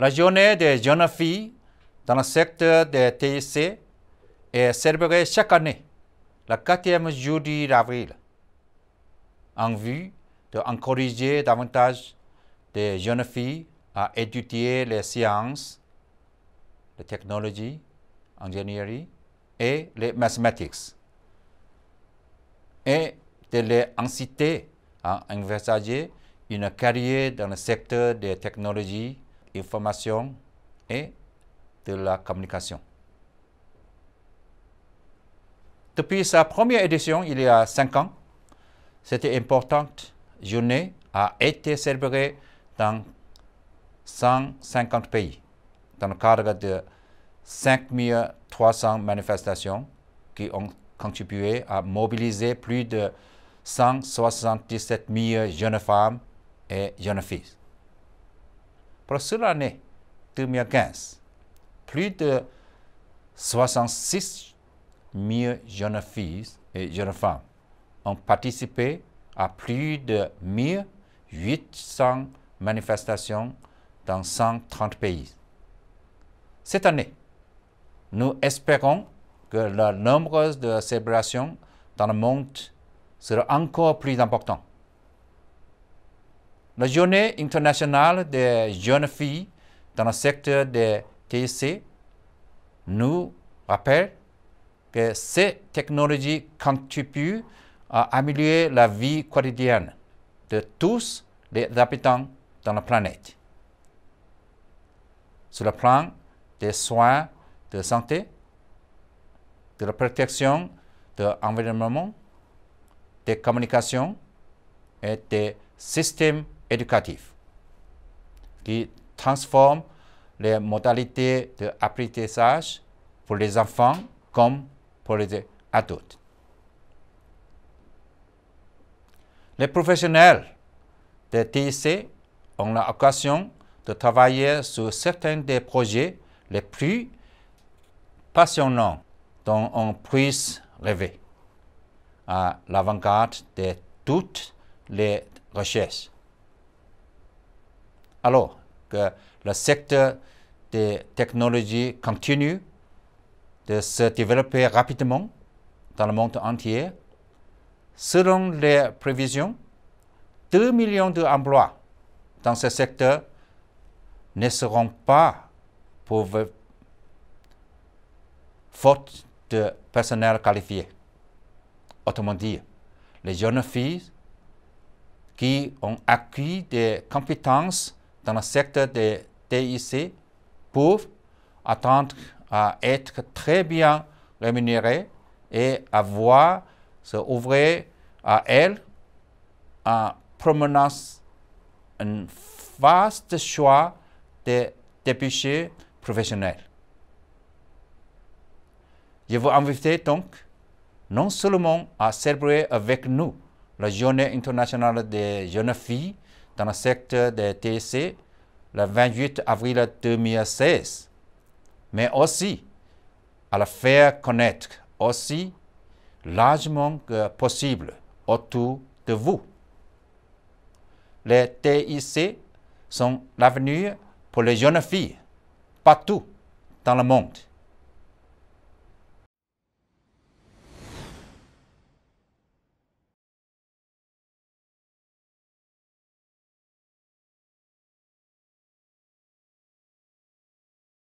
La journée des jeunes filles dans le secteur des TIC est célébrée chaque année, le 4e jeudi d'avril, en vue d'encourager davantage des jeunes filles à étudier les sciences, les technologies, l'ingénierie et les mathématiques, et de les inciter à envisager une carrière dans le secteur des technologies l'information et de la communication. Depuis sa première édition, il y a cinq ans, cette importante journée a été célébrée dans 150 pays, dans le cadre de 5300 manifestations qui ont contribué à mobiliser plus de 177 000 jeunes femmes et jeunes filles. Pour cela, l'année 2015, plus de 66 000 jeunes filles et jeunes femmes ont participé à plus de 1800 manifestations dans 130 pays. Cette année, nous espérons que le nombre de célébrations dans le monde sera encore plus important. La journée internationale des jeunes filles dans le secteur des TIC nous rappelle que ces technologies contribuent à améliorer la vie quotidienne de tous les habitants dans la planète. Sur le plan des soins de santé, de la protection de l'environnement, des communications et des systèmes éducatif qui transforme les modalités d'apprentissage pour les enfants comme pour les adultes. Les professionnels de TIC ont l'occasion de travailler sur certains des projets les plus passionnants dont on puisse rêver, à l'avant-garde de toutes les recherches alors que le secteur des technologies continue de se développer rapidement dans le monde entier. Selon les prévisions, 2 millions d'emplois dans ce secteur ne seront pas pauvres faute de personnel qualifié. Autrement dit, les jeunes filles qui ont acquis des compétences dans le secteur des TIC pour attendre à être très bien rémunérés et avoir se ouvrir à elle en promenance un vaste choix de débouchés professionnels. Je vous invite donc non seulement à célébrer avec nous la Journée internationale des jeunes filles dans le secteur des TIC le 28 avril 2016, mais aussi à le faire connaître aussi largement que possible autour de vous. Les TIC sont l'avenir pour les jeunes filles partout dans le monde.